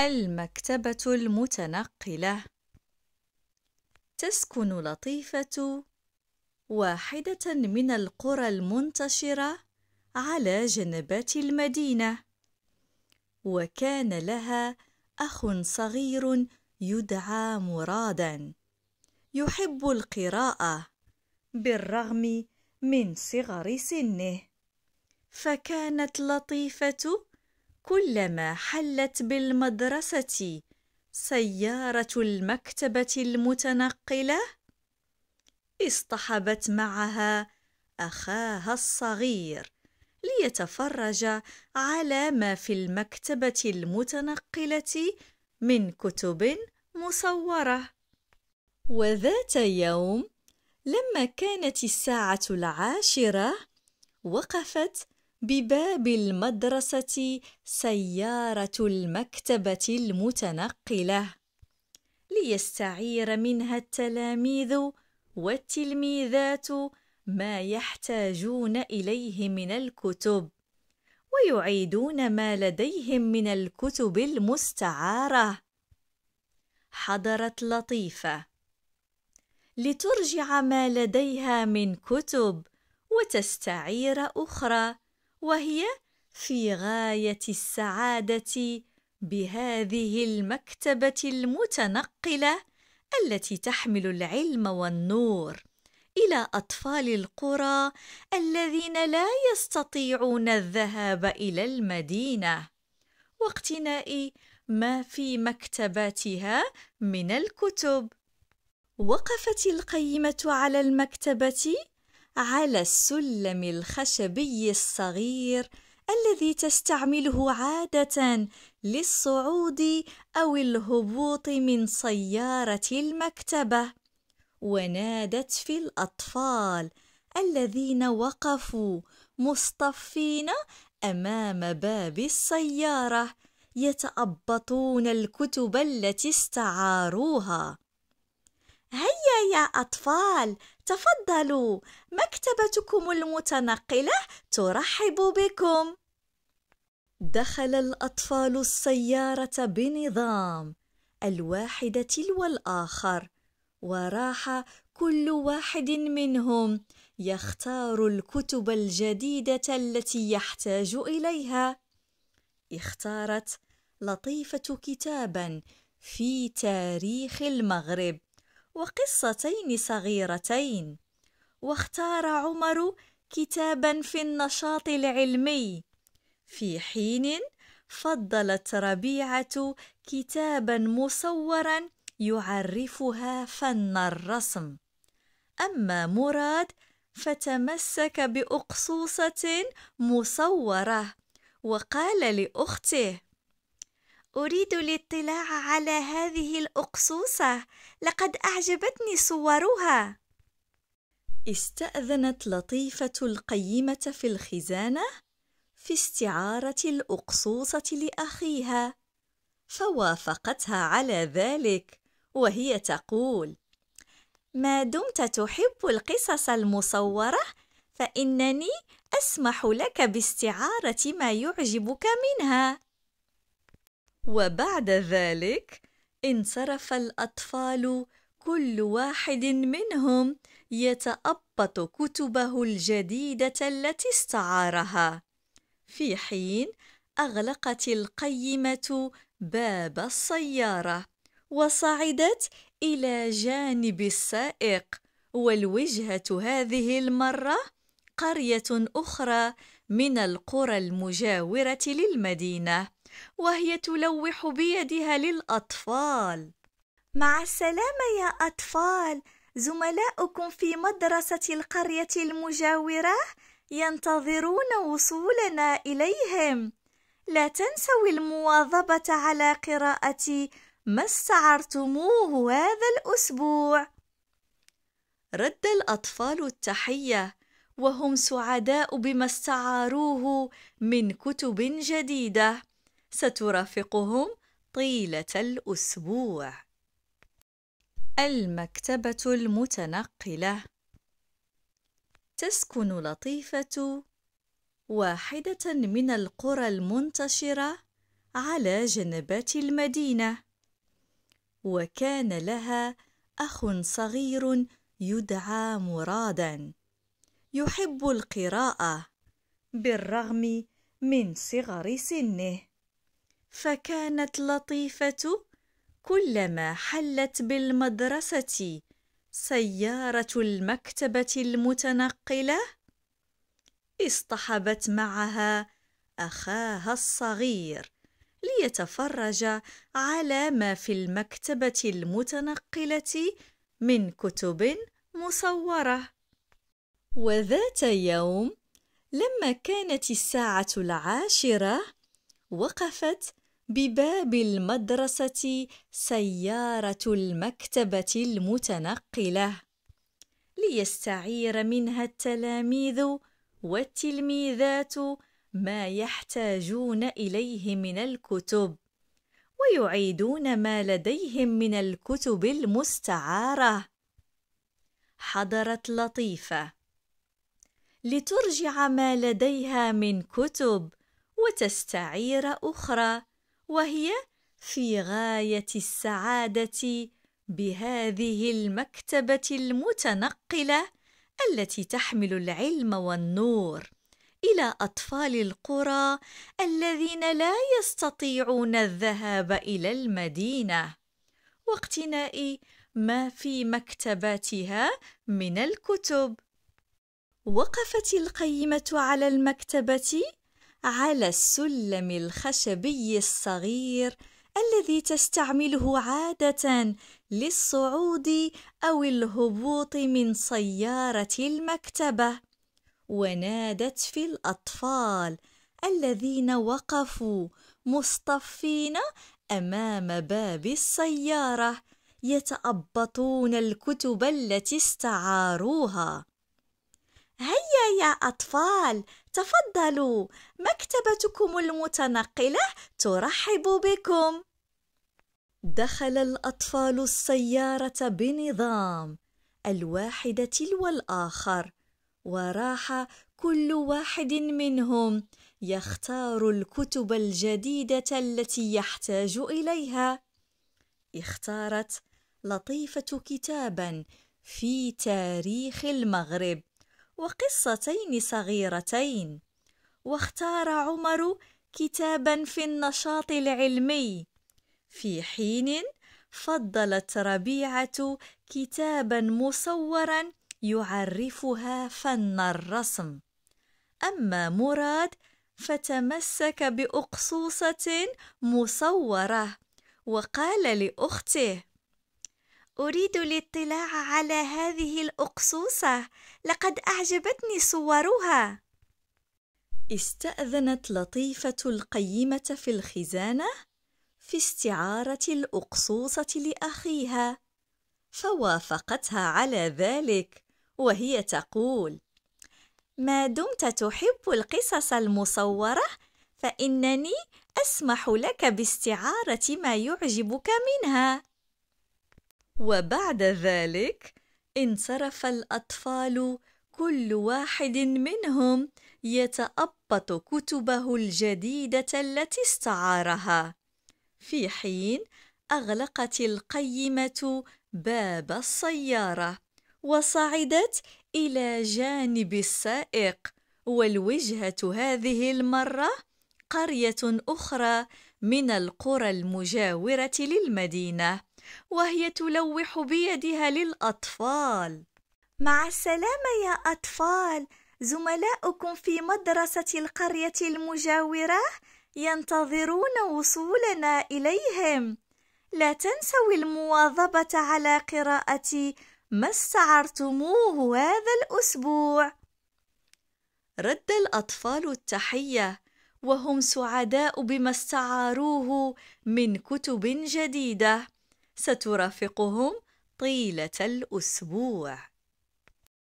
المكتبة المتنقلة تسكن لطيفة واحدة من القرى المنتشرة على جنبات المدينة وكان لها أخ صغير يدعى مرادا يحب القراءة بالرغم من صغر سنه فكانت لطيفة كلما حلت بالمدرسة سيارة المكتبة المتنقلة اصطحبت معها أخاها الصغير ليتفرج على ما في المكتبة المتنقلة من كتب مصورة وذات يوم لما كانت الساعة العاشرة وقفت بباب المدرسة سيارة المكتبة المتنقلة ليستعير منها التلاميذ والتلميذات ما يحتاجون إليه من الكتب ويعيدون ما لديهم من الكتب المستعارة حضرت لطيفة لترجع ما لديها من كتب وتستعير أخرى وهي في غايه السعاده بهذه المكتبه المتنقله التي تحمل العلم والنور الى اطفال القرى الذين لا يستطيعون الذهاب الى المدينه واقتناء ما في مكتباتها من الكتب وقفت القيمه على المكتبه على السلم الخشبي الصغير الذي تستعمله عادة للصعود أو الهبوط من سيارة المكتبة، ونادت في الأطفال الذين وقفوا مصطفين أمام باب السيارة يتأبطون الكتب التي استعاروها. هيا يا أطفال تفضلوا مكتبتكم المتنقلة ترحب بكم. دخل الأطفال السيارة بنظام الواحدة تلو الآخر، وراح كل واحد منهم يختار الكتب الجديدة التي يحتاج إليها. اختارت لطيفة كتابا في تاريخ المغرب وقصتين صغيرتين واختار عمر كتابا في النشاط العلمي في حين فضلت ربيعه كتابا مصورا يعرفها فن الرسم اما مراد فتمسك باقصوصه مصوره وقال لاخته أريد الاطلاع على هذه الأقصوصة لقد أعجبتني صورها استأذنت لطيفة القيمة في الخزانة في استعارة الأقصوصة لأخيها فوافقتها على ذلك وهي تقول ما دمت تحب القصص المصورة فإنني أسمح لك باستعارة ما يعجبك منها وبعد ذلك انصرف الأطفال كل واحد منهم يتأبط كتبه الجديدة التي استعارها في حين أغلقت القيمة باب السيارة وصعدت إلى جانب السائق والوجهة هذه المرة قرية أخرى من القرى المجاورة للمدينة وهي تلوح بيدها للأطفال مع السلامة يا أطفال زملاؤكم في مدرسة القرية المجاورة ينتظرون وصولنا إليهم لا تنسوا المواظبة على قراءة ما استعرتموه هذا الأسبوع رد الأطفال التحية وهم سعداء بما استعاروه من كتب جديده سترافقهم طيله الاسبوع المكتبه المتنقله تسكن لطيفه واحده من القرى المنتشره على جنبات المدينه وكان لها اخ صغير يدعى مرادا يحب القراءة بالرغم من صغر سنه فكانت لطيفة كلما حلت بالمدرسة سيارة المكتبة المتنقلة اصطحبت معها أخاها الصغير ليتفرج على ما في المكتبة المتنقلة من كتب مصورة وذات يوم لما كانت الساعة العاشرة وقفت بباب المدرسة سيارة المكتبة المتنقلة ليستعير منها التلاميذ والتلميذات ما يحتاجون إليه من الكتب ويعيدون ما لديهم من الكتب المستعارة حضرت لطيفة لترجع ما لديها من كتب وتستعير اخرى وهي في غايه السعاده بهذه المكتبه المتنقله التي تحمل العلم والنور الى اطفال القرى الذين لا يستطيعون الذهاب الى المدينه واقتناء ما في مكتباتها من الكتب وقفت القيمة على المكتبة على السلم الخشبي الصغير الذي تستعمله عادة للصعود أو الهبوط من سيارة المكتبة، ونادت في الأطفال الذين وقفوا مصطفين أمام باب السيارة يتأبطون الكتب التي استعاروها. هيا يا أطفال تفضلوا مكتبتكم المتنقلة ترحب بكم دخل الأطفال السيارة بنظام الواحدة تلو الآخر وراح كل واحد منهم يختار الكتب الجديدة التي يحتاج إليها اختارت لطيفة كتابا في تاريخ المغرب وقصتين صغيرتين واختار عمر كتابا في النشاط العلمي في حين فضلت ربيعه كتابا مصورا يعرفها فن الرسم اما مراد فتمسك باقصوصه مصوره وقال لاخته أريد الاطلاع على هذه الأقصوصة لقد أعجبتني صورها استأذنت لطيفة القيمة في الخزانة في استعارة الأقصوصة لأخيها فوافقتها على ذلك وهي تقول ما دمت تحب القصص المصورة فإنني أسمح لك باستعارة ما يعجبك منها وبعد ذلك انصرف الأطفال كل واحد منهم يتأبط كتبه الجديدة التي استعارها في حين أغلقت القيمة باب السيارة وصعدت إلى جانب السائق والوجهة هذه المرة قرية أخرى من القرى المجاورة للمدينة وهي تلوح بيدها للأطفال مع السلامة يا أطفال زملاؤكم في مدرسة القرية المجاورة ينتظرون وصولنا إليهم لا تنسوا المواظبة على قراءة ما استعرتموه هذا الأسبوع رد الأطفال التحية وهم سعداء بما استعاروه من كتب جديده سترافقهم طيلة الأسبوع